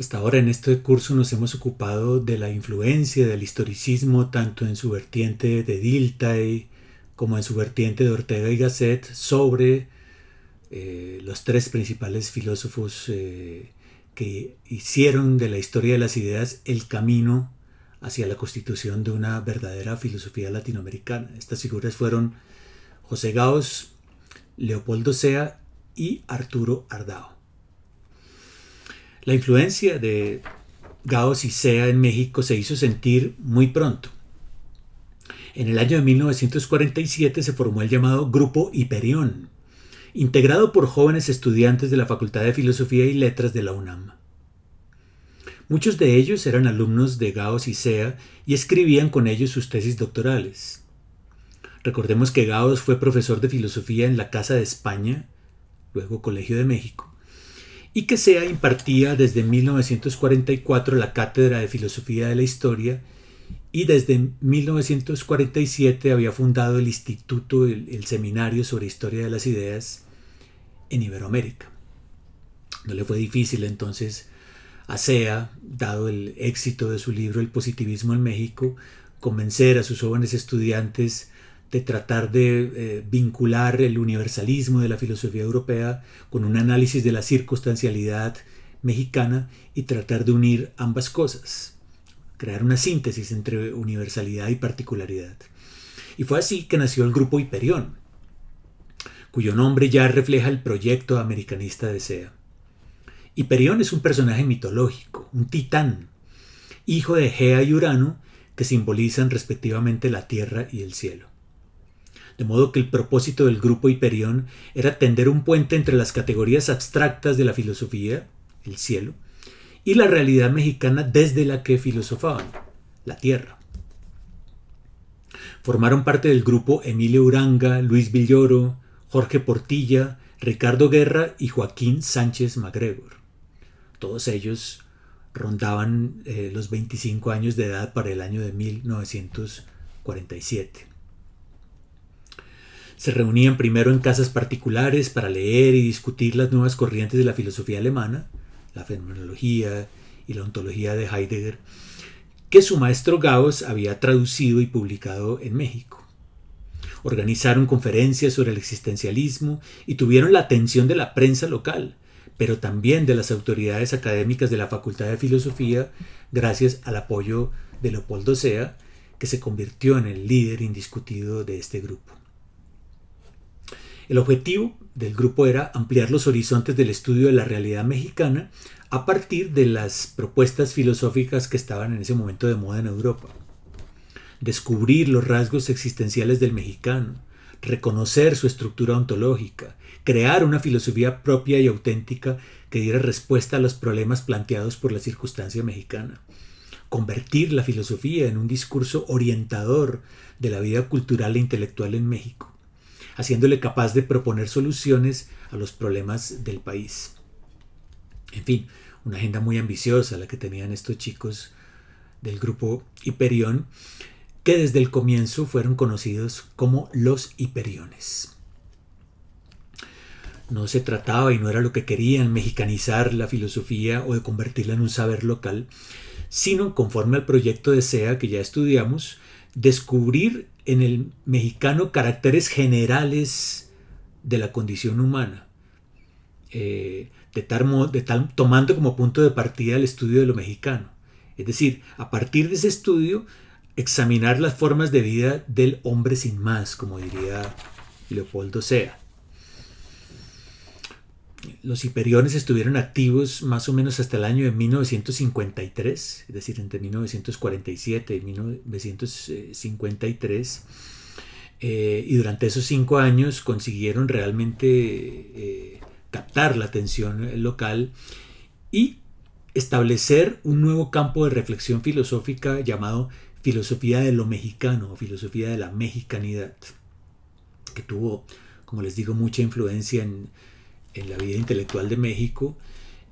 Hasta ahora en este curso nos hemos ocupado de la influencia del historicismo tanto en su vertiente de Dilthey como en su vertiente de Ortega y Gasset sobre eh, los tres principales filósofos eh, que hicieron de la historia de las ideas el camino hacia la constitución de una verdadera filosofía latinoamericana. Estas figuras fueron José Gauss, Leopoldo Sea y Arturo Ardao. La influencia de Gao Sea en México se hizo sentir muy pronto. En el año de 1947 se formó el llamado Grupo Hiperión, integrado por jóvenes estudiantes de la Facultad de Filosofía y Letras de la UNAM. Muchos de ellos eran alumnos de Gao sea y escribían con ellos sus tesis doctorales. Recordemos que Gao fue profesor de filosofía en la Casa de España, luego Colegio de México y que sea impartía desde 1944 la Cátedra de Filosofía de la Historia y desde 1947 había fundado el Instituto, el, Seminario sobre Historia de las Ideas en Iberoamérica. No le fue difícil entonces a SEA, dado el éxito de su libro El positivismo en México, convencer a sus jóvenes estudiantes de tratar de eh, vincular el universalismo de la filosofía europea con un análisis de la circunstancialidad mexicana y tratar de unir ambas cosas, crear una síntesis entre universalidad y particularidad. Y fue así que nació el grupo Hiperión, cuyo nombre ya refleja el proyecto americanista de SEA. Hiperión es un personaje mitológico, un titán, hijo de Gea y Urano, que simbolizan respectivamente la tierra y el cielo de modo que el propósito del grupo Hiperión era tender un puente entre las categorías abstractas de la filosofía, el cielo, y la realidad mexicana desde la que filosofaban, la tierra. Formaron parte del grupo Emilio Uranga, Luis Villoro, Jorge Portilla, Ricardo Guerra y Joaquín Sánchez MacGregor. Todos ellos rondaban eh, los 25 años de edad para el año de 1947. Se reunían primero en casas particulares para leer y discutir las nuevas corrientes de la filosofía alemana, la fenomenología y la ontología de Heidegger, que su maestro Gauss había traducido y publicado en México. Organizaron conferencias sobre el existencialismo y tuvieron la atención de la prensa local, pero también de las autoridades académicas de la Facultad de Filosofía, gracias al apoyo de Leopoldo Sea, que se convirtió en el líder indiscutido de este grupo. El objetivo del grupo era ampliar los horizontes del estudio de la realidad mexicana a partir de las propuestas filosóficas que estaban en ese momento de moda en Europa. Descubrir los rasgos existenciales del mexicano, reconocer su estructura ontológica, crear una filosofía propia y auténtica que diera respuesta a los problemas planteados por la circunstancia mexicana, convertir la filosofía en un discurso orientador de la vida cultural e intelectual en México haciéndole capaz de proponer soluciones a los problemas del país. En fin, una agenda muy ambiciosa la que tenían estos chicos del grupo Hiperión, que desde el comienzo fueron conocidos como los Hiperiones. No se trataba y no era lo que querían mexicanizar la filosofía o de convertirla en un saber local, sino conforme al proyecto de SEA que ya estudiamos, descubrir en el mexicano caracteres generales de la condición humana, eh, de tomando como punto de partida el estudio de lo mexicano. Es decir, a partir de ese estudio, examinar las formas de vida del hombre sin más, como diría Leopoldo Sea los hiperiones estuvieron activos más o menos hasta el año de 1953, es decir, entre 1947 y 1953. Eh, y durante esos cinco años consiguieron realmente eh, captar la atención local y establecer un nuevo campo de reflexión filosófica llamado filosofía de lo mexicano o filosofía de la mexicanidad, que tuvo, como les digo, mucha influencia en, en la vida intelectual de México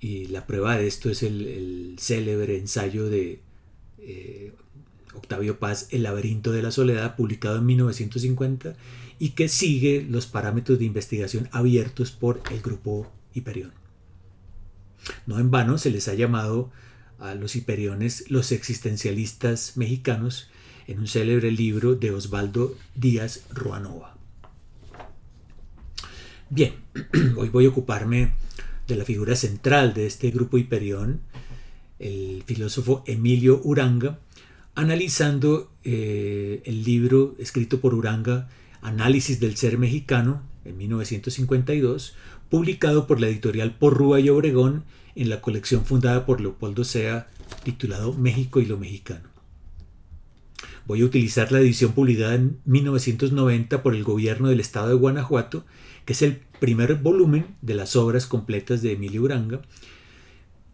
y la prueba de esto es el, célebre ensayo de eh, Octavio Paz, El laberinto de la soledad, publicado en 1950 y que sigue los parámetros de investigación abiertos por el grupo Hiperión. No en vano se les ha llamado a los hiperiones los existencialistas mexicanos en un célebre libro de Osvaldo Díaz Ruanova. Bien, hoy voy a ocuparme de la figura central de este grupo hiperión, el filósofo Emilio Uranga, analizando eh, el libro escrito por Uranga, Análisis del Ser Mexicano, en 1952, publicado por la editorial Porrúa y Obregón en la colección fundada por Leopoldo Sea, titulado México y lo Mexicano. Voy a utilizar la edición publicada en 1990 por el gobierno del estado de Guanajuato que es el primer volumen de las obras completas de Emilio Uranga,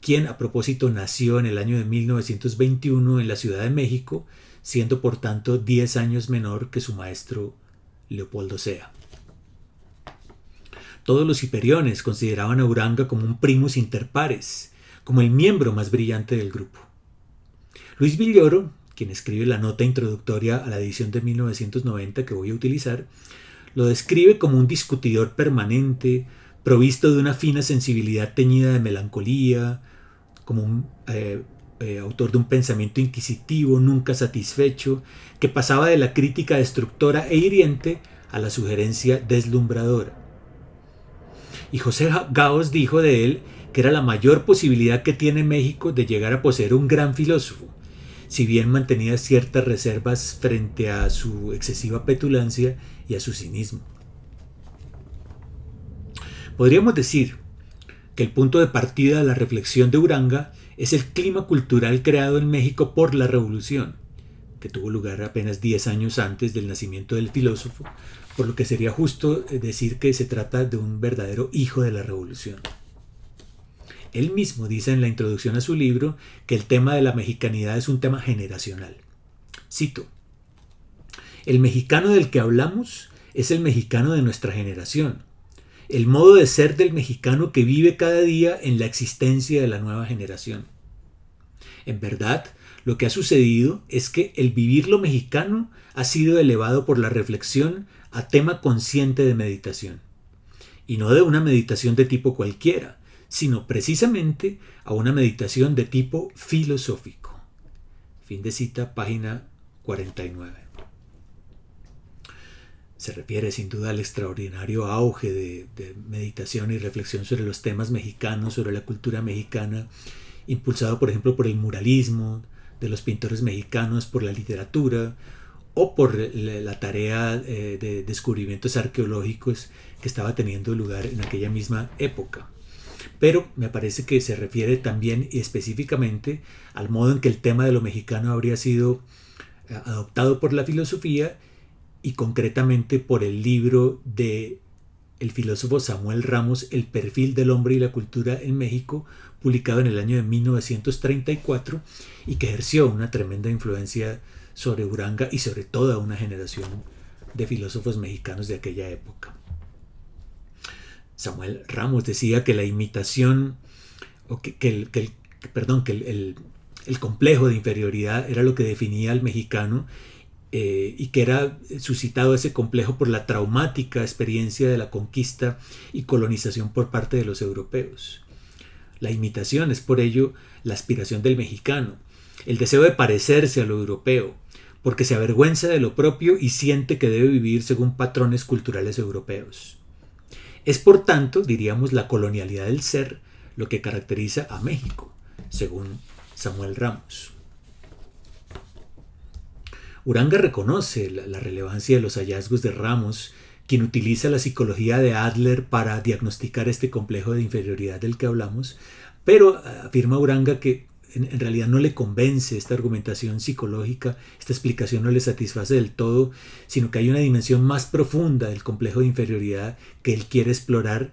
quien a propósito nació en el año de 1921 en la Ciudad de México, siendo por tanto 10 años menor que su maestro Leopoldo Sea. Todos los hiperiones consideraban a Uranga como un primus inter pares, como el miembro más brillante del grupo. Luis Villoro, quien escribe la nota introductoria a la edición de 1990 que voy a utilizar, lo describe como un discutidor permanente, provisto de una fina sensibilidad teñida de melancolía, como un eh, eh, autor de un pensamiento inquisitivo, nunca satisfecho, que pasaba de la crítica destructora e hiriente a la sugerencia deslumbradora. Y José Gaos dijo de él que era la mayor posibilidad que tiene México de llegar a poseer un gran filósofo, si bien mantenía ciertas reservas frente a su excesiva petulancia y a su cinismo. Podríamos decir que el punto de partida de la reflexión de Uranga es el clima cultural creado en México por la Revolución, que tuvo lugar apenas 10 años antes del nacimiento del filósofo, por lo que sería justo decir que se trata de un verdadero hijo de la Revolución. Él mismo dice en la introducción a su libro que el tema de la mexicanidad es un tema generacional. Cito, el mexicano del que hablamos es el mexicano de nuestra generación, el modo de ser del mexicano que vive cada día en la existencia de la nueva generación. En verdad, lo que ha sucedido es que el vivir lo mexicano ha sido elevado por la reflexión a tema consciente de meditación. Y no de una meditación de tipo cualquiera, sino precisamente a una meditación de tipo filosófico. Fin de cita, página 49. Se refiere sin duda al extraordinario auge de, meditación y reflexión sobre los temas mexicanos, sobre la cultura mexicana, impulsado por ejemplo por el muralismo de los pintores mexicanos, por la literatura o por la tarea eh, de descubrimientos arqueológicos que estaba teniendo lugar en aquella misma época pero me parece que se refiere también y específicamente al modo en que el tema de lo mexicano habría sido eh, adoptado por la filosofía y concretamente por el libro de el filósofo Samuel Ramos El perfil del hombre y la cultura en México, publicado en el año de 1934 y que ejerció una tremenda influencia sobre Uranga y sobre toda una generación de filósofos mexicanos de aquella época. Samuel Ramos decía que la imitación, o que, el, perdón, que el, complejo de inferioridad era lo que definía al mexicano eh, y que era suscitado ese complejo por la traumática experiencia de la conquista y colonización por parte de los europeos. La imitación es por ello la aspiración del mexicano, el deseo de parecerse a lo europeo, porque se avergüenza de lo propio y siente que debe vivir según patrones culturales europeos. Es por tanto, diríamos, la colonialidad del ser lo que caracteriza a México, según Samuel Ramos. Uranga reconoce la, relevancia de los hallazgos de Ramos, quien utiliza la psicología de Adler para diagnosticar este complejo de inferioridad del que hablamos, pero ah, afirma Uranga que en, realidad no le convence esta argumentación psicológica, esta explicación no le satisface del todo, sino que hay una dimensión más profunda del complejo de inferioridad que él quiere explorar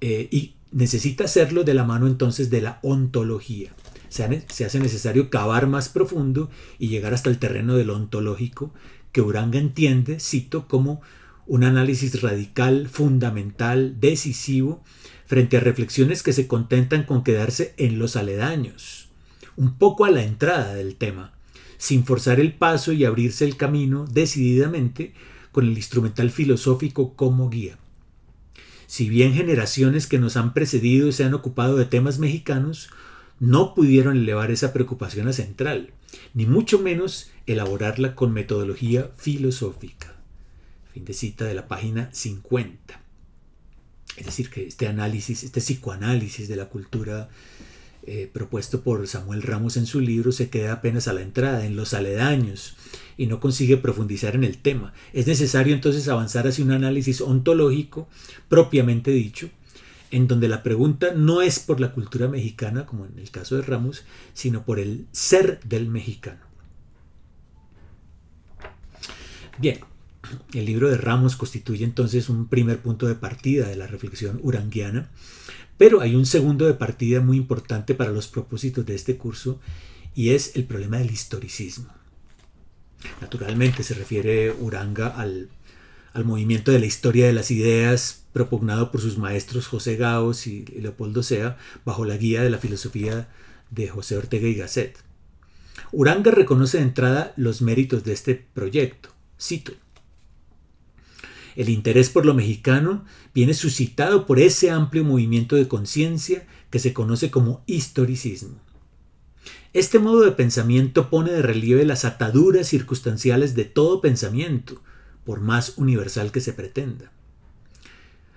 eh, y necesita hacerlo de la mano entonces de la ontología. Se, se hace necesario cavar más profundo y llegar hasta el terreno del ontológico que Uranga entiende, cito, como un análisis radical, fundamental, decisivo, frente a reflexiones que se contentan con quedarse en los aledaños, un poco a la entrada del tema, sin forzar el paso y abrirse el camino decididamente con el instrumental filosófico como guía. Si bien generaciones que nos han precedido se han ocupado de temas mexicanos, no pudieron elevar esa preocupación a central, ni mucho menos elaborarla con metodología filosófica. Fin de cita de la página 50. Es decir, que este análisis, este psicoanálisis de la cultura eh, propuesto por Samuel Ramos en su libro, se queda apenas a la entrada, en los aledaños, y no consigue profundizar en el tema. Es necesario entonces avanzar hacia un análisis ontológico, propiamente dicho, en donde la pregunta no es por la cultura mexicana, como en el caso de Ramos, sino por el ser del mexicano. Bien, el libro de Ramos constituye entonces un primer punto de partida de la reflexión uranguiana, pero hay un segundo de partida muy importante para los propósitos de este curso y es el problema del historicismo. Naturalmente se refiere Uranga al, al movimiento de la historia de las ideas propugnado por sus maestros José Gaos y Leopoldo Sea bajo la guía de la filosofía de José Ortega y Gasset. Uranga reconoce de entrada los méritos de este proyecto. Cito, el interés por lo mexicano viene suscitado por ese amplio movimiento de conciencia que se conoce como historicismo. Este modo de pensamiento pone de relieve las ataduras circunstanciales de todo pensamiento, por más universal que se pretenda.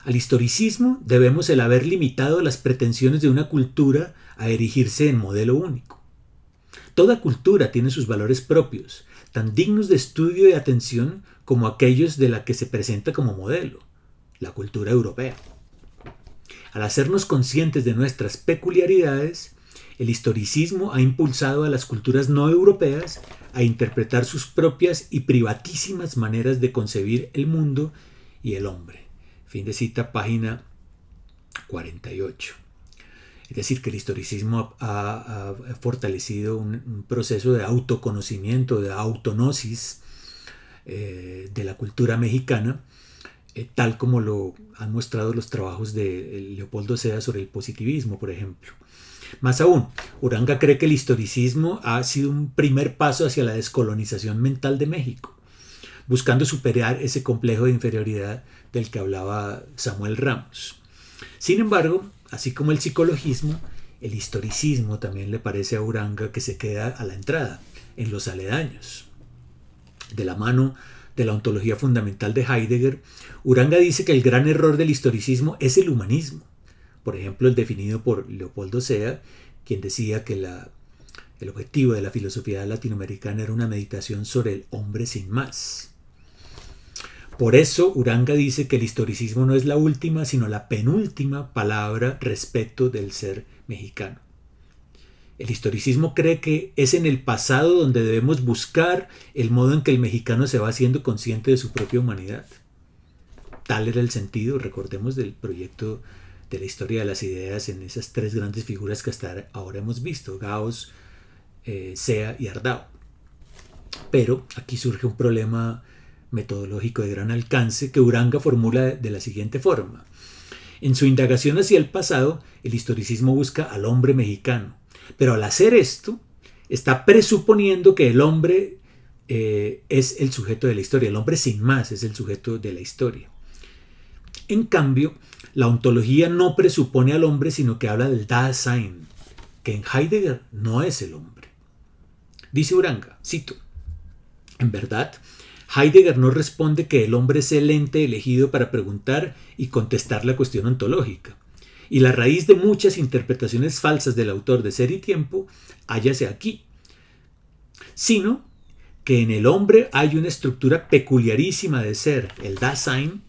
Al historicismo debemos el haber limitado las pretensiones de una cultura a erigirse en modelo único. Toda cultura tiene sus valores propios, tan dignos de estudio y atención como aquellos de la que se presenta como modelo, la cultura europea. Al hacernos conscientes de nuestras peculiaridades, el historicismo ha impulsado a las culturas no europeas a interpretar sus propias y privatísimas maneras de concebir el mundo y el hombre. Fin de cita, página 48. Es decir, que el historicismo ha, fortalecido un, proceso de autoconocimiento, de autonosis eh, de la cultura mexicana, eh, tal como lo han mostrado los trabajos de eh, Leopoldo Seda sobre el positivismo, por ejemplo. Más aún, Uranga cree que el historicismo ha sido un primer paso hacia la descolonización mental de México, buscando superar ese complejo de inferioridad del que hablaba Samuel Ramos. Sin embargo, Así como el psicologismo, el historicismo también le parece a Uranga que se queda a la entrada, en los aledaños. De la mano de la ontología fundamental de Heidegger, Uranga dice que el gran error del historicismo es el humanismo. Por ejemplo, el definido por Leopoldo Sea, quien decía que el objetivo de la filosofía latinoamericana era una meditación sobre el hombre sin más. Por eso, Uranga dice que el historicismo no es la última, sino la penúltima palabra respecto del ser mexicano. El historicismo cree que es en el pasado donde debemos buscar el modo en que el mexicano se va haciendo consciente de su propia humanidad. Tal era el sentido, recordemos, del proyecto de la historia de las ideas en esas tres grandes figuras que hasta ahora hemos visto, Gauss, eh, Sea y Ardao. Pero aquí surge un problema metodológico de gran alcance que Uranga formula de la siguiente forma. En su indagación hacia el pasado, el historicismo busca al hombre mexicano, pero al hacer esto, está presuponiendo que el hombre eh, es el sujeto de la historia, el hombre sin más es el sujeto de la historia. En cambio, la ontología no presupone al hombre, sino que habla del Dasein, que en Heidegger no es el hombre. Dice Uranga, cito, en verdad, Heidegger no responde que el hombre es el ente elegido para preguntar y contestar la cuestión ontológica. Y la raíz de muchas interpretaciones falsas del autor de Ser y Tiempo hállase aquí, sino que en el hombre hay una estructura peculiarísima de ser, el Dasein,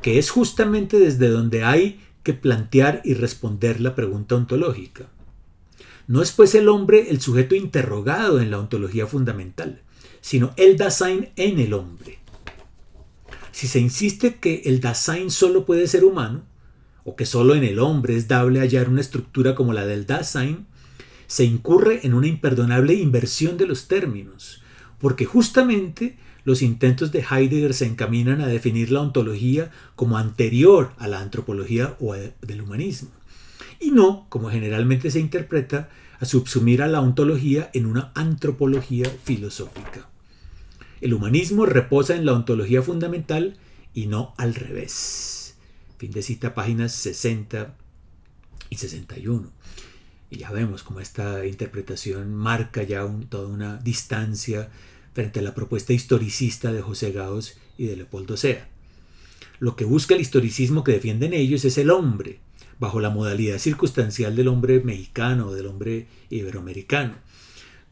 que es justamente desde donde hay que plantear y responder la pregunta ontológica. No es pues el hombre el sujeto interrogado en la ontología fundamental, sino el Dasein en el hombre. Si se insiste que el Dasein solo puede ser humano, o que solo en el hombre es dable hallar una estructura como la del Dasein, se incurre en una imperdonable inversión de los términos, porque justamente los intentos de Heidegger se encaminan a definir la ontología como anterior a la antropología o del humanismo, y no, como generalmente se interpreta, a subsumir a la ontología en una antropología filosófica. El humanismo reposa en la ontología fundamental y no al revés. Fin de cita, páginas 60 y 61. Y ya vemos cómo esta interpretación marca ya toda una distancia frente a la propuesta historicista de José Gaos y de Leopoldo Sea. Lo que busca el historicismo que defienden ellos es el hombre, bajo la modalidad circunstancial del hombre mexicano o del hombre iberoamericano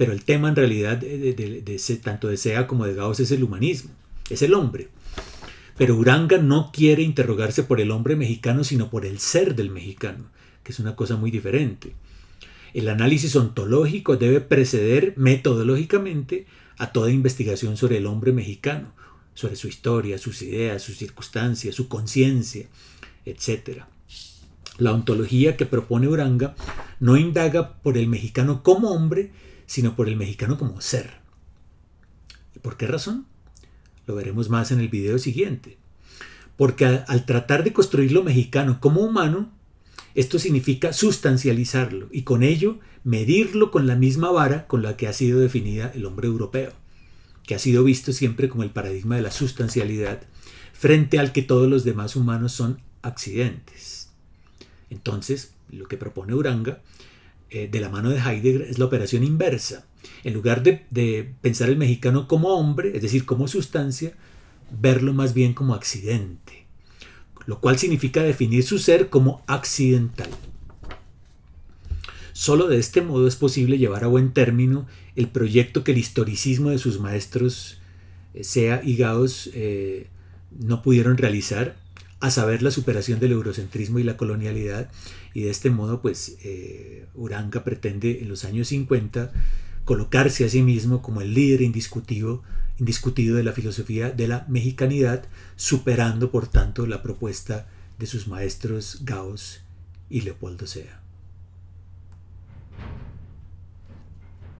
pero el tema en realidad de, tanto de Sea como de Gauss es el humanismo, es el hombre. Pero Uranga no quiere interrogarse por el hombre mexicano, sino por el ser del mexicano, que es una cosa muy diferente. El análisis ontológico debe preceder metodológicamente a toda investigación sobre el hombre mexicano, sobre su historia, sus ideas, sus circunstancias, su conciencia, etc. La ontología que propone Uranga no indaga por el mexicano como hombre, sino por el mexicano como ser. ¿Y por qué razón? Lo veremos más en el video siguiente. Porque al tratar de construir lo mexicano como humano, esto significa sustancializarlo y con ello medirlo con la misma vara con la que ha sido definida el hombre europeo, que ha sido visto siempre como el paradigma de la sustancialidad, frente al que todos los demás humanos son accidentes. Entonces, lo que propone Uranga eh, de la mano de Heidegger es la operación inversa. En lugar de, pensar el mexicano como hombre, es decir, como sustancia, verlo más bien como accidente, lo cual significa definir su ser como accidental. Solo de este modo es posible llevar a buen término el proyecto que el historicismo de sus maestros, eh, sea y Gauss, eh, no pudieron realizar, a saber la superación del eurocentrismo y la colonialidad, y de este modo pues eh, Uranga pretende en los años 50 colocarse a sí mismo como el líder indiscutido, indiscutido de la filosofía de la mexicanidad, superando por tanto la propuesta de sus maestros Gauss y Leopoldo Sea.